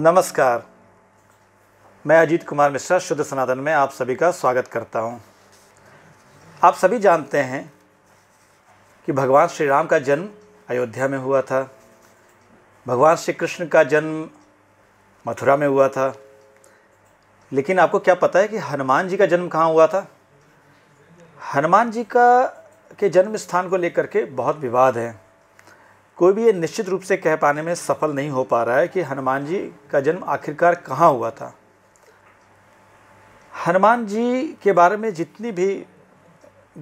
नमस्कार मैं अजीत कुमार मिश्रा शुद्ध सनातन में आप सभी का स्वागत करता हूं। आप सभी जानते हैं कि भगवान श्री राम का जन्म अयोध्या में हुआ था भगवान श्री कृष्ण का जन्म मथुरा में हुआ था लेकिन आपको क्या पता है कि हनुमान जी का जन्म कहाँ हुआ था हनुमान जी का के जन्म स्थान को लेकर के बहुत विवाद है कोई भी ये निश्चित रूप से कह पाने में सफल नहीं हो पा रहा है कि हनुमान जी का जन्म आखिरकार कहाँ हुआ था हनुमान जी के बारे में जितनी भी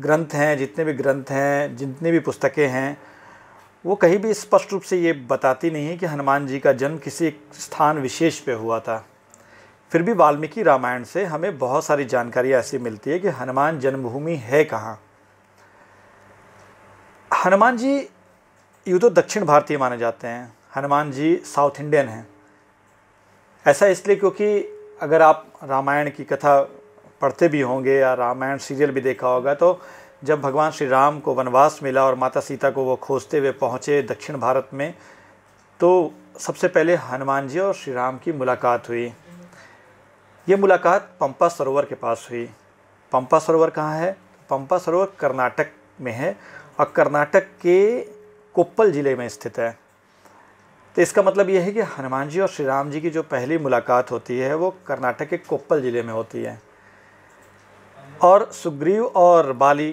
ग्रंथ हैं जितने भी ग्रंथ हैं जितनी भी पुस्तकें हैं वो कहीं भी स्पष्ट रूप से ये बताती नहीं है कि हनुमान जी का जन्म किसी स्थान विशेष पे हुआ था फिर भी वाल्मीकि रामायण से हमें बहुत सारी जानकारी ऐसी मिलती है कि हनुमान जन्मभूमि है कहाँ हनुमान जी ये तो दक्षिण भारतीय माने जाते हैं हनुमान जी साउथ इंडियन हैं ऐसा इसलिए क्योंकि अगर आप रामायण की कथा पढ़ते भी होंगे या रामायण सीरियल भी देखा होगा तो जब भगवान श्री राम को वनवास मिला और माता सीता को वो खोजते हुए पहुँचे दक्षिण भारत में तो सबसे पहले हनुमान जी और श्री राम की मुलाकात हुई ये मुलाकात पंपा सरोवर के पास हुई पंपा सरोवर कहाँ है पंपा सरोवर कर्नाटक में है और कर्नाटक के कोप्पल ज़िले में स्थित है तो इसका मतलब यह है कि हनुमान जी और श्री राम जी की जो पहली मुलाकात होती है वो कर्नाटक के कोप्पल ज़िले में होती है और सुग्रीव और बाली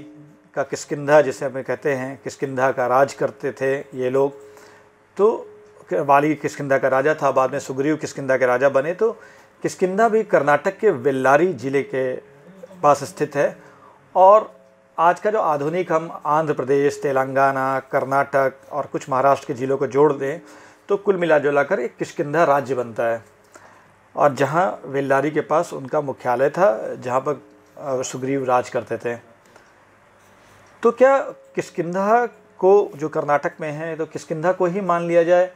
का किसकिंधा जिसे हमें कहते हैं किसकिंधा का राज करते थे ये लोग तो बाली किसकिंधा का राजा था बाद में सुग्रीव किसकिंधा के राजा बने तो किसकिंधा भी कर्नाटक के वेल्लारी ज़िले के पास स्थित है और आज का जो आधुनिक हम आंध्र प्रदेश तेलंगाना कर्नाटक और कुछ महाराष्ट्र के ज़िलों को जोड़ दें तो कुल मिला जुला कर एक किशकिंधा राज्य बनता है और जहाँ वेल्लारी के पास उनका मुख्यालय था जहाँ पर सुग्रीव राज करते थे तो क्या किशकिंधा को जो कर्नाटक में है तो किशकिंधा को ही मान लिया जाए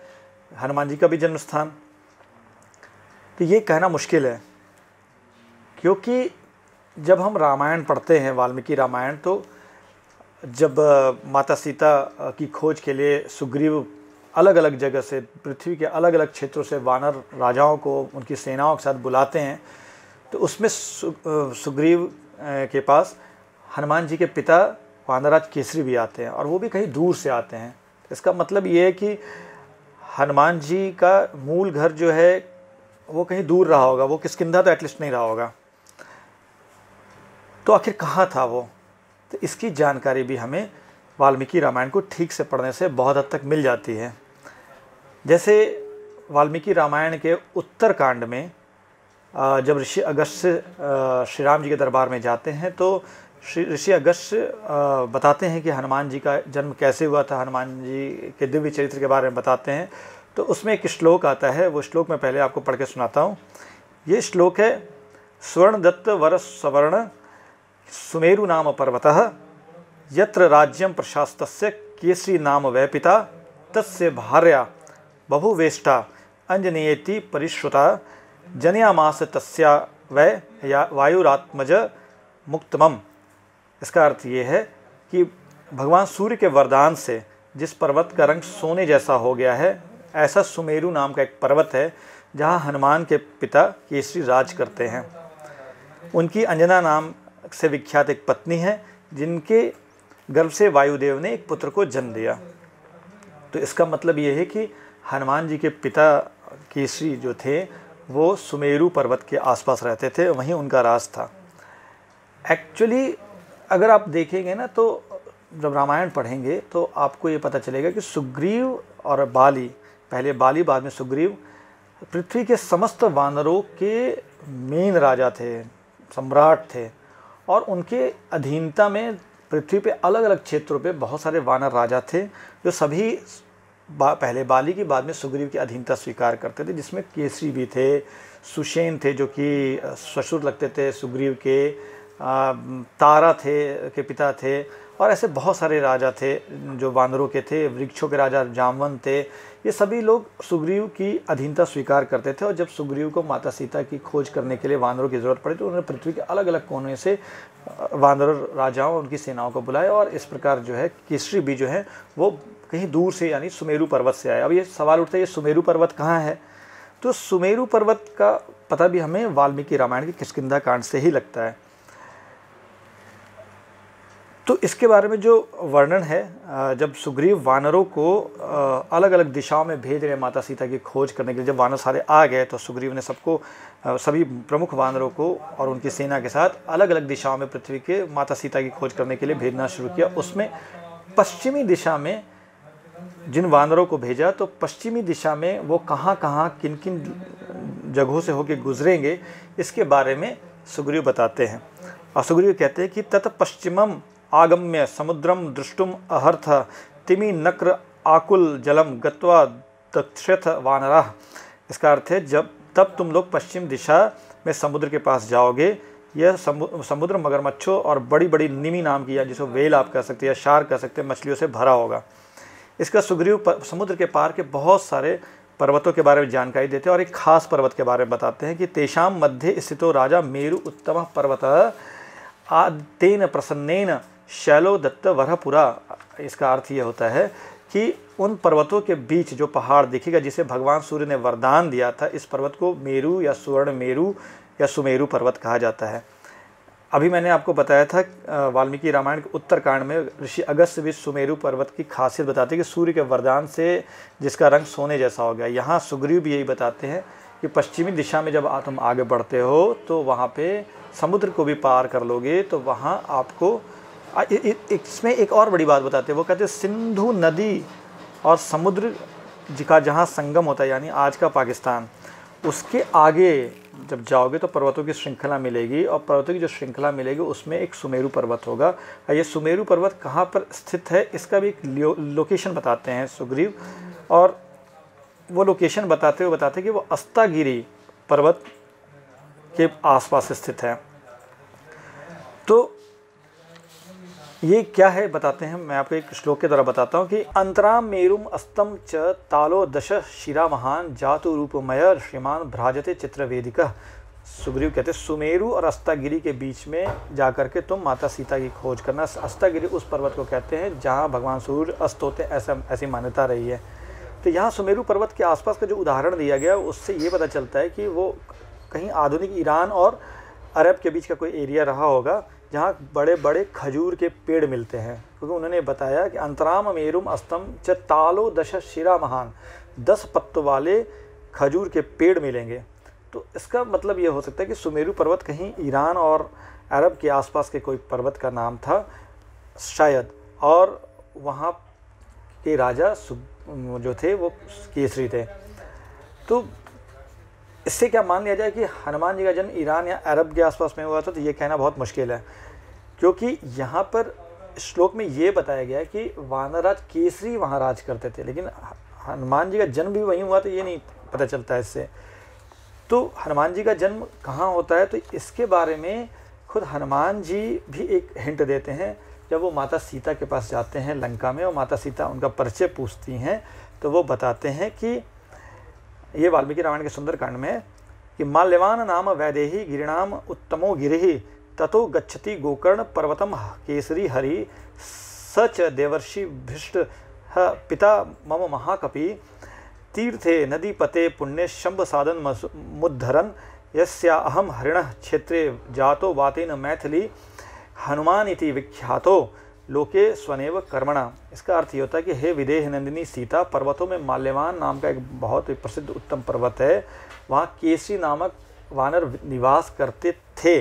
हनुमान जी का भी जन्म स्थान तो ये कहना मुश्किल है क्योंकि जब हम रामायण पढ़ते हैं वाल्मीकि रामायण तो जब माता सीता की खोज के लिए सुग्रीव अलग अलग जगह से पृथ्वी के अलग अलग क्षेत्रों से वानर राजाओं को उनकी सेनाओं के साथ बुलाते हैं तो उसमें सु, सुग्रीव के पास हनुमान जी के पिता वानराज केसरी भी आते हैं और वो भी कहीं दूर से आते हैं इसका मतलब ये है कि हनुमान जी का मूल घर जो है वो कहीं दूर रहा होगा वो किसकिंधा तो एटलीस्ट नहीं रहा होगा तो आखिर कहाँ था वो तो इसकी जानकारी भी हमें वाल्मीकि रामायण को ठीक से पढ़ने से बहुत हद तक मिल जाती है जैसे वाल्मीकि रामायण के उत्तर कांड में जब ऋषि अगस्त श्री राम जी के दरबार में जाते हैं तो श्री ऋषि अगस्त बताते हैं कि हनुमान जी का जन्म कैसे हुआ था हनुमान जी के दिव्य चरित्र के बारे में बताते हैं तो उसमें एक श्लोक आता है वो श्लोक मैं पहले आपको पढ़ के सुनाता हूँ ये श्लोक है स्वर्ण दत्त वर सवर्ण सुमेरु नाम पर्वतः यत्र राज्यं केसरी नाम वैपिता तस्य भार्या बहुवेष्टा अञ्जनेयेति परिश्रुता जनयामास तस्या वै या वायुरात्मज मुक्तमम इसका अर्थ ये है कि भगवान सूर्य के वरदान से जिस पर्वत का रंग सोने जैसा हो गया है ऐसा सुमेरु नाम का एक पर्वत है जहाँ हनुमान के पिता केसरी राज करते हैं उनकी अंजना नाम से विख्यात एक पत्नी है जिनके गर्भ से वायुदेव ने एक पुत्र को जन्म दिया तो इसका मतलब यह है कि हनुमान जी के पिता केसरी जो थे वो सुमेरु पर्वत के आसपास रहते थे वहीं उनका राज था एक्चुअली अगर आप देखेंगे ना तो जब रामायण पढ़ेंगे तो आपको ये पता चलेगा कि सुग्रीव और बाली पहले बाली बाद में सुग्रीव पृथ्वी के समस्त वानरों के मेन राजा थे सम्राट थे और उनके अधीनता में पृथ्वी पे अलग अलग क्षेत्रों पे बहुत सारे वानर राजा थे जो सभी बा, पहले बाली की बाद में सुग्रीव की अधीनता स्वीकार करते थे जिसमें केसरी भी थे सुशेन थे जो कि ससुर लगते थे सुग्रीव के तारा थे के पिता थे और ऐसे बहुत सारे राजा थे जो बांदरों के थे वृक्षों के राजा जामवन थे ये सभी लोग सुग्रीव की अधीनता स्वीकार करते थे और जब सुग्रीव को माता सीता की खोज करने के लिए वानरों की ज़रूरत पड़ी तो उन्होंने पृथ्वी के अलग अलग कोने से वानर राजाओं उनकी सेनाओं को बुलाया और इस प्रकार जो है केसरी भी जो है वो कहीं दूर से यानी सुमेरु पर्वत से आया अब ये सवाल उठता है ये सुमेरु पर्वत कहाँ है तो सुमेरु पर्वत का पता भी हमें वाल्मीकि रामायण के किसकिंदा कांड से ही लगता है तो इसके बारे में जो वर्णन है जब सुग्रीव वानरों को अलग अलग दिशाओं में भेज रहे हैं माता सीता की खोज करने के लिए जब वानर सारे आ गए तो सुग्रीव ने सबको सभी प्रमुख वानरों को और उनकी सेना के साथ अलग अलग दिशाओं में पृथ्वी के माता सीता की खोज करने के लिए भेजना शुरू किया उसमें पश्चिमी दिशा में जिन वानरों को भेजा तो पश्चिमी दिशा में वो कहाँ कहाँ किन किन जगहों से होकर गुजरेंगे इसके बारे में सुग्रीव बताते हैं और सुग्रीव कहते हैं कि तत् पश्चिमम आगम्य समुद्रम दृष्टुम अहर्थ तिमी नक्र आकुल जलम गत्वा दक्षथ वानराह इसका अर्थ है जब तब तुम लोग पश्चिम दिशा में समुद्र के पास जाओगे यह समुद्र मगरमच्छों और बड़ी बड़ी निमी नाम की या जिसको वेल आप कह सकते हैं या शार कह सकते हैं मछलियों से भरा होगा इसका सुग्रीव समुद्र के पार के बहुत सारे पर्वतों के बारे में जानकारी देते हैं और एक खास पर्वत के बारे में बताते हैं कि तेषाम मध्य स्थितो राजा मेरु उत्तम पर्वत आद्यन प्रसन्नेन शैलो दत्त वरहपुरा इसका अर्थ यह होता है कि उन पर्वतों के बीच जो पहाड़ दिखेगा जिसे भगवान सूर्य ने वरदान दिया था इस पर्वत को मेरू या सुवर्ण मेरू या सुमेरु पर्वत कहा जाता है अभी मैंने आपको बताया था वाल्मीकि रामायण के उत्तरकांड में ऋषि अगस्त भी सुमेरु पर्वत की खासियत बताते हैं कि सूर्य के वरदान से जिसका रंग सोने जैसा हो गया यहाँ सुग्रीव भी यही बताते हैं कि पश्चिमी दिशा में जब तुम आगे बढ़ते हो तो वहाँ पे समुद्र को भी पार कर लोगे तो वहाँ आपको इसमें एक और बड़ी बात बताते हैं वो कहते हैं सिंधु नदी और समुद्र जिका जहाँ संगम होता है यानी आज का पाकिस्तान उसके आगे जब जाओगे तो पर्वतों की श्रृंखला मिलेगी और पर्वतों की जो श्रृंखला मिलेगी उसमें एक सुमेरु पर्वत होगा ये सुमेरु पर्वत कहाँ पर स्थित है इसका भी एक लोकेशन बताते हैं सुग्रीव और वो लोकेशन बताते हुए बताते हैं कि वो अस्तागिरी पर्वत के आसपास स्थित है तो ये क्या है बताते हैं मैं आपको एक श्लोक के द्वारा बताता हूँ कि अंतरा मेरुम अस्तम च तालो दश शिरा महान जातु रूपमय श्रीमान भ्राजते चित्र चित्रवेदिक सुग्रीव कहते सुमेरु और अस्तागिरी के बीच में जा कर के तुम माता सीता की खोज करना अस्तागिरी उस पर्वत को कहते हैं जहाँ भगवान सूर्य अस्त होते ऐसा ऐसी मान्यता रही है तो यहाँ सुमेरु पर्वत के आसपास का जो उदाहरण दिया गया उससे ये पता चलता है कि वो कहीं आधुनिक ईरान और अरब के बीच का कोई एरिया रहा होगा जहाँ बड़े बड़े खजूर के पेड़ मिलते हैं क्योंकि उन्होंने बताया कि अंतराम मेरुम अस्तम च तालो दश शिरा महान दस पत्तों वाले खजूर के पेड़ मिलेंगे तो इसका मतलब ये हो सकता है कि सुमेरु पर्वत कहीं ईरान और अरब के आसपास के कोई पर्वत का नाम था शायद और वहाँ के राजा जो थे वो केसरी थे तो इससे क्या मान लिया जाए कि हनुमान जी का जन्म ईरान या अरब के आसपास में हुआ था तो ये कहना बहुत मुश्किल है क्योंकि यहाँ पर श्लोक में ये बताया गया है कि वानराज केसरी वहाँ राज करते थे लेकिन हनुमान जी का जन्म भी वहीं हुआ तो ये नहीं पता चलता है इससे तो हनुमान जी का जन्म कहाँ होता है तो इसके बारे में खुद हनुमान जी भी एक हिंट देते हैं जब वो माता सीता के पास जाते हैं लंका में और माता सीता उनका परिचय पूछती हैं तो वो बताते हैं कि ये वाल्मीकि रामायण के कांड में कि माल्यवान नाम वैदेही गिरिणाम उत्तमो गिरी ततो गच्छति गोकर्ण पर्वतम केसरी हरि सच देवर्षि भीष्ट पिता मम महाकपि तीर्थे नदी पते पुण्य शंभ साधन मुद्धरन यस्या अहम हरिण क्षेत्रे जातो वातेन मैथिली हनुमान इति विख्यातो लोके स्वनेव कर्मणा इसका अर्थ ये होता है कि हे विदेह नंदिनी सीता पर्वतों में माल्यवान नाम का एक बहुत ही प्रसिद्ध उत्तम पर्वत है वहाँ केसी नामक वानर निवास करते थे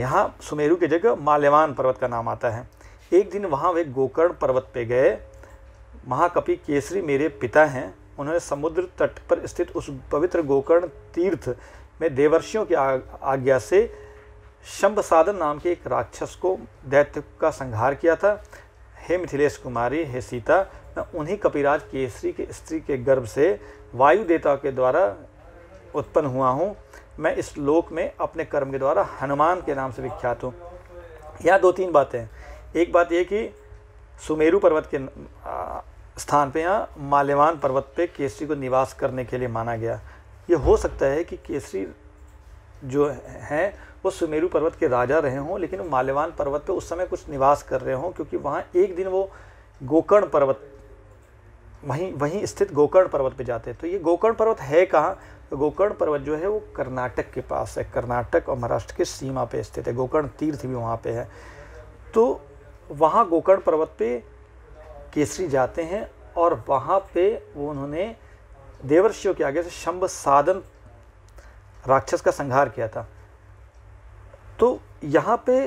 यहाँ सुमेरु की जगह माल्यवान पर्वत का नाम आता है एक दिन वहाँ वे गोकर्ण पर्वत पे गए महाकपि केसरी मेरे पिता हैं उन्होंने समुद्र तट पर स्थित उस पवित्र गोकर्ण तीर्थ में देवर्षियों की आज्ञा से शंभ साधन नाम के एक राक्षस को दैत्य का संहार किया था हे मिथिलेश कुमारी हे सीता मैं उन्हीं कपिराज केसरी के स्त्री के गर्भ से वायु देवता के द्वारा उत्पन्न हुआ हूँ मैं इस लोक में अपने कर्म के द्वारा हनुमान के नाम से विख्यात हूँ यहाँ दो तीन बातें एक बात ये कि सुमेरु पर्वत के स्थान पे यहाँ माल्यवान पर्वत पे केसरी को निवास करने के लिए माना गया ये हो सकता है कि केसरी जो हैं वो सुमेरु पर्वत के राजा रहे हों लेकिन माल्यवान पर्वत पे उस समय कुछ निवास कर रहे हों क्योंकि वहाँ एक दिन वो गोकर्ण पर्वत वहीं वहीं स्थित गोकर्ण पर्वत पे जाते हैं तो ये गोकर्ण पर्वत है कहाँ तो गोकर्ण पर्वत जो है वो कर्नाटक के पास है कर्नाटक और महाराष्ट्र की सीमा पर स्थित है गोकर्ण तीर्थ भी वहाँ पर है तो वहाँ गोकर्ण पर्वत पे केसरी जाते हैं और वहाँ पर वो उन्होंने देवर्षियों के आगे से शंभ साधन राक्षस का संहार किया था तो यहाँ पे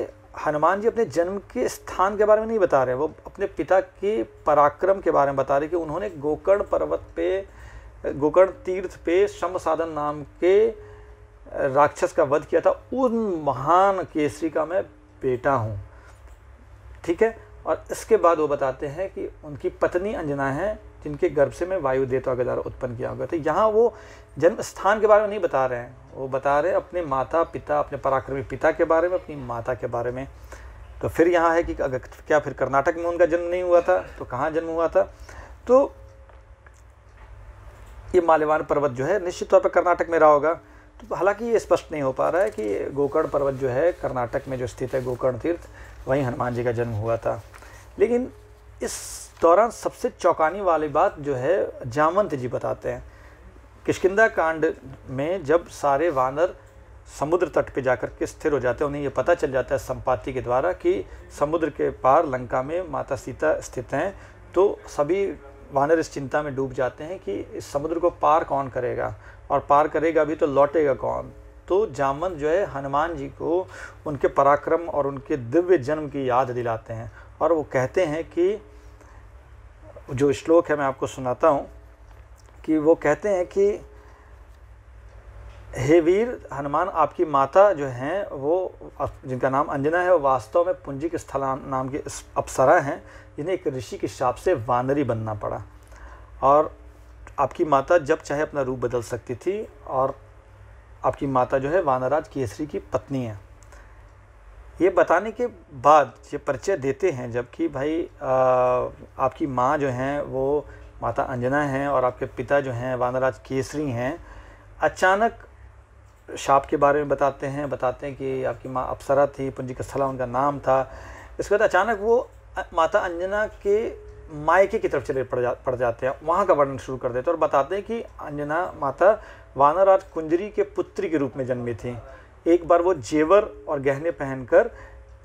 हनुमान जी अपने जन्म के स्थान के बारे में नहीं बता रहे वो अपने पिता के पराक्रम के बारे में बता रहे कि उन्होंने गोकर्ण पर्वत पे गोकर्ण तीर्थ पे शम साधन नाम के राक्षस का वध किया था उन महान केसरी का मैं बेटा हूँ ठीक है और इसके बाद वो बताते हैं कि उनकी पत्नी अंजना है जिनके गर्भ से मैं वायु देवता का द्वारा उत्पन्न किया हुआ था तो यहाँ वो जन्म स्थान के बारे में नहीं बता रहे हैं वो बता रहे हैं अपने माता पिता अपने पराक्रमी पिता के बारे में अपनी माता के बारे में तो फिर यहाँ है कि अगर क्या फिर कर्नाटक में उनका जन्म नहीं हुआ था तो कहाँ जन्म हुआ था तो ये माल्यवान पर्वत जो है निश्चित तौर पर कर्नाटक में रहा होगा तो हालांकि ये स्पष्ट नहीं हो पा रहा है कि गोकर्ण पर्वत जो है कर्नाटक में जो स्थित है गोकर्ण तीर्थ वहीं हनुमान जी का जन्म हुआ था लेकिन इस दौरान सबसे चौंकाने वाली बात जो है जामवंत जी बताते हैं किशकिंदा कांड में जब सारे वानर समुद्र तट पे जाकर के स्थिर हो जाते हैं उन्हें ये पता चल जाता है संपाति के द्वारा कि समुद्र के पार लंका में माता सीता स्थित हैं तो सभी वानर इस चिंता में डूब जाते हैं कि इस समुद्र को पार कौन करेगा और पार करेगा भी तो लौटेगा कौन तो जामवंत जो है हनुमान जी को उनके पराक्रम और उनके दिव्य जन्म की याद दिलाते हैं और वो कहते हैं कि जो श्लोक है मैं आपको सुनाता हूँ कि वो कहते हैं कि हे वीर हनुमान आपकी माता जो हैं वो जिनका नाम अंजना है वो वास्तव में के स्थल नाम के अप्सरा हैं जिन्हें एक ऋषि के शाप से वानरी बनना पड़ा और आपकी माता जब चाहे अपना रूप बदल सकती थी और आपकी माता जो है वानराज केसरी की पत्नी है ये बताने के बाद ये परिचय देते हैं जबकि भाई आ, आपकी माँ जो हैं वो माता अंजना हैं और आपके पिता जो हैं वानराज केसरी हैं अचानक शाप के बारे में बताते हैं बताते हैं कि आपकी माँ अप्सरा थी पुंजी कस्थला उनका नाम था इसके बाद अचानक वो माता अंजना के मायके की तरफ चले पड़ जा पड़ जाते हैं वहाँ का वर्णन शुरू कर देते हैं और बताते हैं कि अंजना माता वानराज कुंजरी के पुत्री के रूप में जन्मी थी एक बार वो जेवर और गहने पहनकर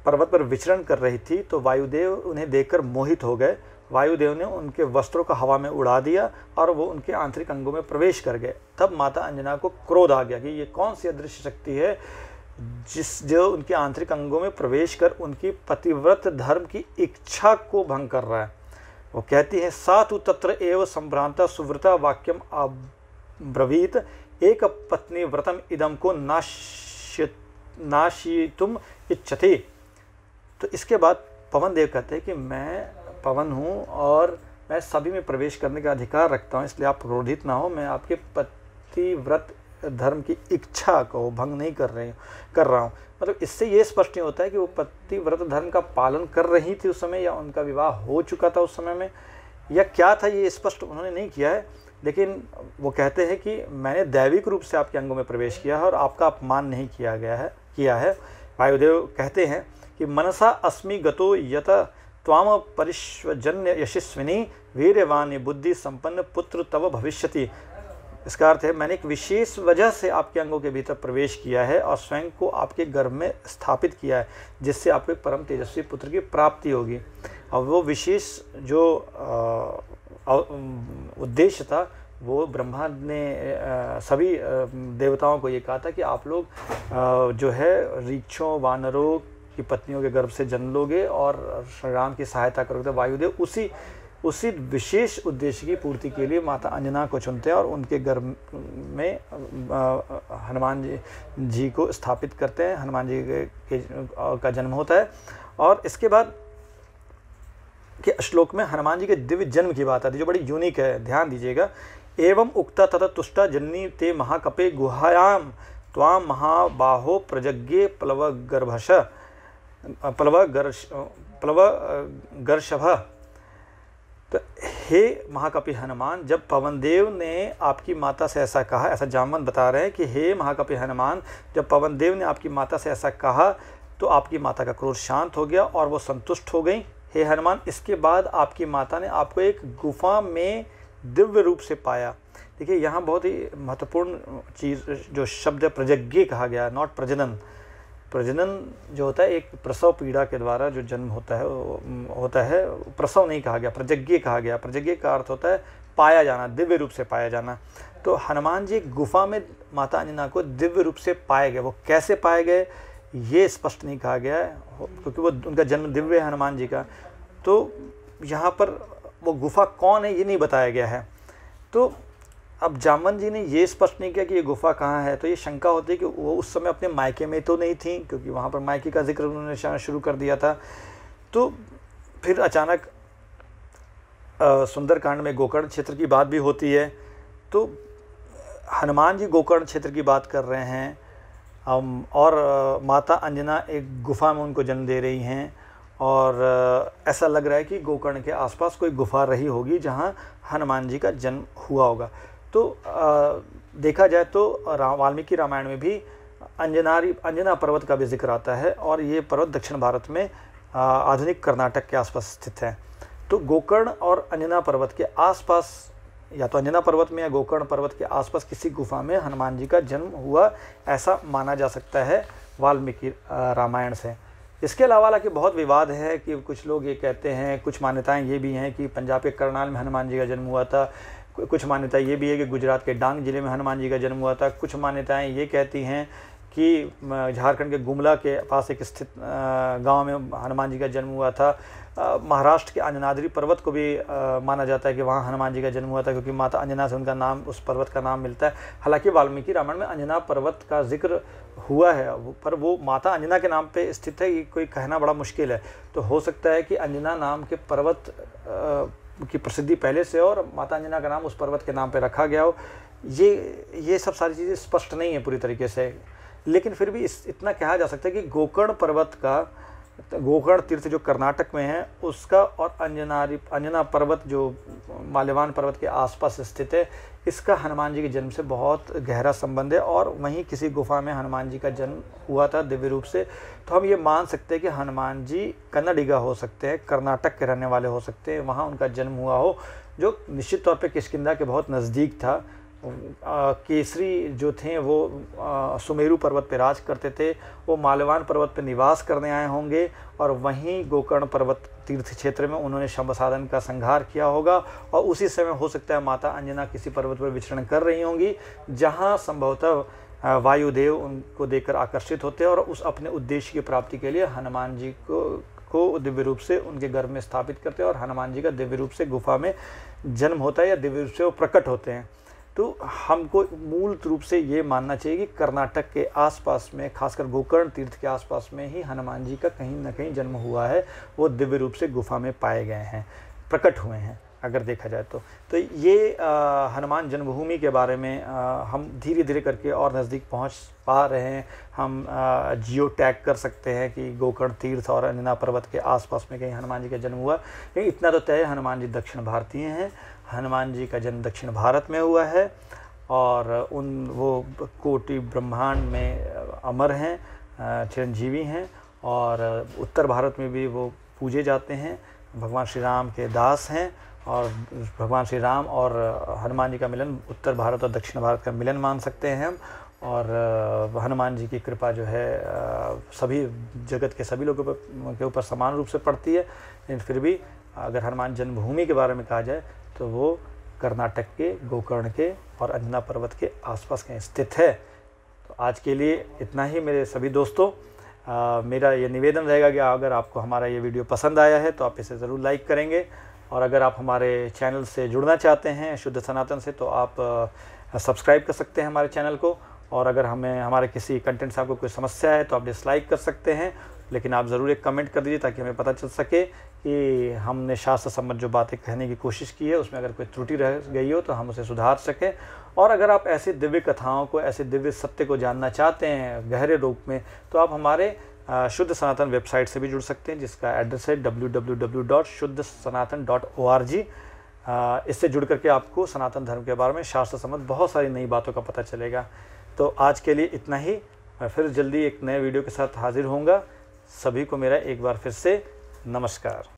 पर्वत पर विचरण कर रही थी तो वायुदेव उन्हें देखकर मोहित हो गए वायुदेव ने उनके वस्त्रों को हवा में उड़ा दिया और वो उनके आंतरिक अंगों में प्रवेश कर गए तब माता अंजना को क्रोध आ गया कि ये कौन सी अदृश्य शक्ति है जिस जो उनके आंतरिक अंगों में प्रवेश कर उनकी पतिव्रत धर्म की इच्छा को भंग कर रहा है वो कहती है सातु तत्र एव संभ्रांता सुव्रता वाक्यम आब्रवीत एक पत्नी व्रतम इदम को नाश नाश्य नाशितुम इच्छते तो इसके बाद पवन देव कहते हैं कि मैं पवन हूँ और मैं सभी में प्रवेश करने का अधिकार रखता हूँ इसलिए आप क्रोधित ना हो मैं आपके पतिव्रत धर्म की इच्छा को भंग नहीं कर रही कर रहा हूँ मतलब इससे ये स्पष्ट नहीं होता है कि वो पतिव्रत धर्म का पालन कर रही थी उस समय या उनका विवाह हो चुका था उस समय में या क्या था ये स्पष्ट उन्होंने नहीं किया है लेकिन वो कहते हैं कि मैंने दैविक रूप से आपके अंगों में प्रवेश किया है और आपका अपमान नहीं किया गया है किया है वायुदेव कहते हैं कि मनसा अस्मि गतो यत त्वाम परिश्वजन्य यशस्विनी वीरवान बुद्धि संपन्न पुत्र तव भविष्यति इसका अर्थ है मैंने एक विशेष वजह से आपके अंगों के भीतर प्रवेश किया है और स्वयं को आपके गर्भ में स्थापित किया है जिससे आपके परम तेजस्वी पुत्र की प्राप्ति होगी और वो विशेष जो उद्देश्य था वो ब्रह्मा ने सभी देवताओं को ये कहा था कि आप लोग जो है रिक्छों वानरों की पत्नियों के गर्भ से जन्म लोगे और राम की सहायता करोगे तो वायुदेव उसी उसी विशेष उद्देश्य की पूर्ति के लिए माता अंजना को चुनते हैं और उनके गर्भ में हनुमान जी जी को स्थापित करते हैं हनुमान जी के, के का जन्म होता है और इसके बाद के श्लोक में हनुमान जी के दिव्य जन्म की बात आती है जो बड़ी यूनिक है ध्यान दीजिएगा एवं उक्ता तथा तुष्टा जन्नी ते महाकपे गुहायाम त्वाम महाबाहो प्रजज्ञे प्लव प्लव गर्षभ तो हे महाकपि हनुमान जब पवनदेव ने आपकी माता से ऐसा कहा ऐसा जामवन बता रहे हैं कि हे महाकपि हनुमान जब पवनदेव ने आपकी माता से ऐसा कहा तो आपकी माता का क्रोध शांत हो गया और वो संतुष्ट हो गई हे हनुमान इसके बाद आपकी माता ने आपको एक गुफा में दिव्य रूप से पाया देखिए यहाँ बहुत ही महत्वपूर्ण चीज़ जो शब्द है प्रजज्ञ कहा गया नॉट प्रजनन प्रजनन जो होता है एक प्रसव पीड़ा के द्वारा जो जन्म होता है होता है प्रसव नहीं कहा गया प्रजज्ञ कहा गया प्रजज्ञ का अर्थ होता है पाया जाना दिव्य रूप से पाया जाना तो हनुमान जी गुफा में माता अंजना को दिव्य रूप से पाए गए वो कैसे पाए गए ये स्पष्ट नहीं कहा गया है क्योंकि वो उनका जन्म दिव्य है हनुमान जी का तो यहाँ पर वो गुफा कौन है ये नहीं बताया गया है तो अब जामन जी ने ये स्पष्ट नहीं किया कि ये गुफा कहाँ है तो ये शंका होती है कि वो उस समय अपने मायके में तो नहीं थी क्योंकि वहाँ पर मायके का जिक्र उन्होंने शुरू कर दिया था तो फिर अचानक सुंदरकांड में गोकर्ण क्षेत्र की बात भी होती है तो हनुमान जी गोकर्ण क्षेत्र की बात कर रहे हैं और माता अंजना एक गुफ़ा में उनको जन्म दे रही हैं और ऐसा लग रहा है कि गोकर्ण के आसपास कोई गुफा रही होगी जहां हनुमान जी का जन्म हुआ होगा तो देखा जाए तो वाल्मीकि रामायण में भी अंजनारी अंजना पर्वत का भी जिक्र आता है और ये पर्वत दक्षिण भारत में आधुनिक कर्नाटक के आसपास स्थित है तो गोकर्ण और अंजना पर्वत के आसपास या तो अंजना पर्वत में या गोकर्ण पर्वत के आसपास किसी गुफा में हनुमान जी का जन्म हुआ ऐसा माना जा सकता है वाल्मीकि रामायण से इसके अलावा हालांकि बहुत विवाद है कि कुछ लोग ये कहते हैं कुछ मान्यताएं ये भी हैं कि पंजाब के करनाल में हनुमान जी का जन्म हुआ था कुछ मान्यता ये भी है कि गुजरात के डांग जिले में हनुमान जी का जन्म हुआ था कुछ मान्यताएं ये कहती हैं कि झारखंड के गुमला के पास एक स्थित गांव में हनुमान जी का जन्म हुआ था महाराष्ट्र के अंजनाद्री पर्वत को भी आ, माना जाता है कि वहाँ हनुमान जी का जन्म हुआ था क्योंकि माता अंजना से उनका नाम उस पर्वत का नाम मिलता है हालांकि वाल्मीकि रामायण में अंजना पर्वत का जिक्र हुआ है पर वो माता अंजना के नाम पे स्थित है ये कोई कहना बड़ा मुश्किल है तो हो सकता है कि अंजना नाम के पर्वत आ, की प्रसिद्धि पहले से और माता अंजना का नाम उस पर्वत के नाम पर रखा गया हो ये ये सब सारी चीज़ें स्पष्ट नहीं है पूरी तरीके से लेकिन फिर भी इस इतना कहा जा सकता है कि गोकर्ण पर्वत का गोकर्ण तीर्थ जो कर्नाटक में है उसका और अंजनारी अंजना पर्वत जो माल्यवान पर्वत के आसपास स्थित है इसका हनुमान जी के जन्म से बहुत गहरा संबंध है और वहीं किसी गुफा में हनुमान जी का जन्म हुआ था दिव्य रूप से तो हम ये मान सकते हैं कि हनुमान जी कन्नडिगा हो सकते हैं कर्नाटक के रहने वाले हो सकते हैं वहाँ उनका जन्म हुआ हो जो निश्चित तौर पर किशकिंदा के बहुत नज़दीक था केसरी जो थे वो सुमेरु पर्वत पर राज करते थे वो मालवान पर्वत पर निवास करने आए होंगे और वहीं गोकर्ण पर्वत तीर्थ क्षेत्र में उन्होंने शंभ साधन का संहार किया होगा और उसी समय हो सकता है माता अंजना किसी पर्वत पर विचरण कर रही होंगी जहां संभवतः वायुदेव उनको देखकर आकर्षित होते हैं और उस अपने उद्देश्य की प्राप्ति के लिए हनुमान जी को को दिव्य रूप से उनके गर्भ में स्थापित करते हैं और हनुमान जी का दिव्य रूप से गुफा में जन्म होता है या दिव्य रूप से वो प्रकट होते हैं तो हमको मूल रूप से ये मानना चाहिए कि कर्नाटक के आसपास में खासकर गोकर्ण तीर्थ के आसपास में ही हनुमान जी का कहीं ना कहीं जन्म हुआ है वो दिव्य रूप से गुफा में पाए गए हैं प्रकट हुए हैं अगर देखा जाए तो तो ये आ, हनुमान जन्मभूमि के बारे में आ, हम धीरे धीरे करके और नज़दीक पहुंच पा रहे हैं हम आ, जियो टैग कर सकते हैं कि गोकर्ण तीर्थ और अनिना पर्वत के आसपास में कहीं हनुमान जी का जन्म हुआ लेकिन इतना तो तय हनुमान जी दक्षिण भारतीय हैं हनुमान जी का जन्म दक्षिण भारत में हुआ है और उन वो कोटि ब्रह्मांड में अमर हैं चिरंजीवी हैं और उत्तर भारत में भी वो पूजे जाते हैं भगवान श्री राम के दास हैं और भगवान श्री राम और हनुमान जी का मिलन उत्तर भारत और दक्षिण भारत का मिलन मान सकते हैं हम और हनुमान जी की कृपा जो है सभी जगत के सभी लोगों पर के ऊपर समान रूप से पड़ती है लेकिन फिर भी अगर हनुमान जन्मभूमि के बारे में कहा जाए तो वो कर्नाटक के गोकर्ण के और अंजना पर्वत के आसपास कहीं स्थित है तो आज के लिए इतना ही मेरे सभी दोस्तों आ, मेरा ये निवेदन रहेगा कि अगर आपको हमारा ये वीडियो पसंद आया है तो आप इसे ज़रूर लाइक करेंगे और अगर आप हमारे चैनल से जुड़ना चाहते हैं शुद्ध सनातन से तो आप सब्सक्राइब कर सकते हैं हमारे चैनल को और अगर हमें हमारे किसी कंटेंट से आपको कोई समस्या है तो आप डिसलाइक कर सकते हैं लेकिन आप ज़रूर एक कमेंट कर दीजिए ताकि हमें पता चल सके कि हमने शास्त्र संबंध जो बातें कहने की कोशिश की है उसमें अगर कोई त्रुटि रह गई हो तो हम उसे सुधार सकें और अगर आप ऐसी दिव्य कथाओं को ऐसे दिव्य सत्य को जानना चाहते हैं गहरे रूप में तो आप हमारे शुद्ध सनातन वेबसाइट से भी जुड़ सकते हैं जिसका एड्रेस है जी इससे जुड़ करके आपको सनातन धर्म के बारे में शास्त्र संबंध बहुत सारी नई बातों का पता चलेगा तो आज के लिए इतना ही मैं फिर जल्दी एक नए वीडियो के साथ हाजिर होऊंगा सभी को मेरा एक बार फिर से नमस्कार